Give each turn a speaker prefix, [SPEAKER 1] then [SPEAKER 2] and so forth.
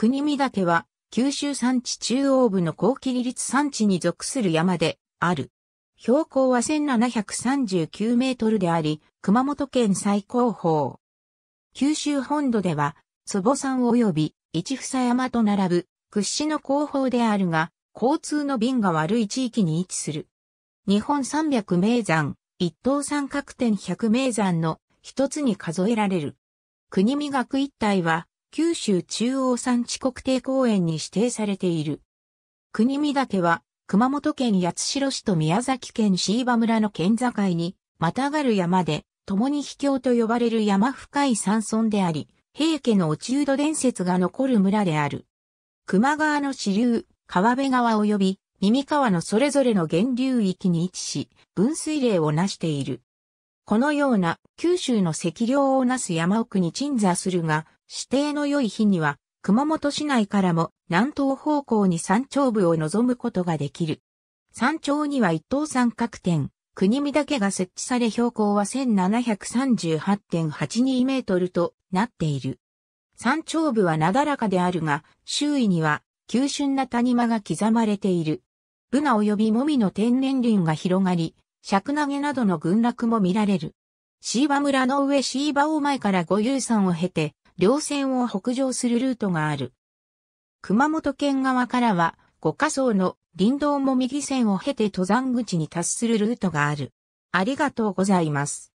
[SPEAKER 1] 国見岳は、九州山地中央部の高霧立山地に属する山で、ある。標高は1739メートルであり、熊本県最高峰。九州本土では、坪山及び一房山と並ぶ屈指の高峰であるが、交通の便が悪い地域に位置する。日本三百名山、一等三角点百名山の一つに数えられる。国見学一帯は、九州中央山地国定公園に指定されている。国見岳は、熊本県八代市と宮崎県椎葉村の県境に、またがる山で、共に秘境と呼ばれる山深い山村であり、平家の落人伝説が残る村である。熊川の支流、川辺川及び、耳川のそれぞれの源流域に位置し、分水嶺を成している。このような九州の赤量をなす山奥に鎮座するが、指定の良い日には、熊本市内からも南東方向に山頂部を望むことができる。山頂には一等三角点、国見岳が設置され標高は1738.82メートルとなっている。山頂部はなだらかであるが、周囲には急峻な谷間が刻まれている。ブナ及びもみの天然林が広がり、尺投げなどの群落も見られる。椎葉村の上椎葉を大前から五遊山を経て、稜線を北上するルートがある。熊本県側からは、五ヶ層の林道も右線を経て登山口に達するルートがある。ありがとうございます。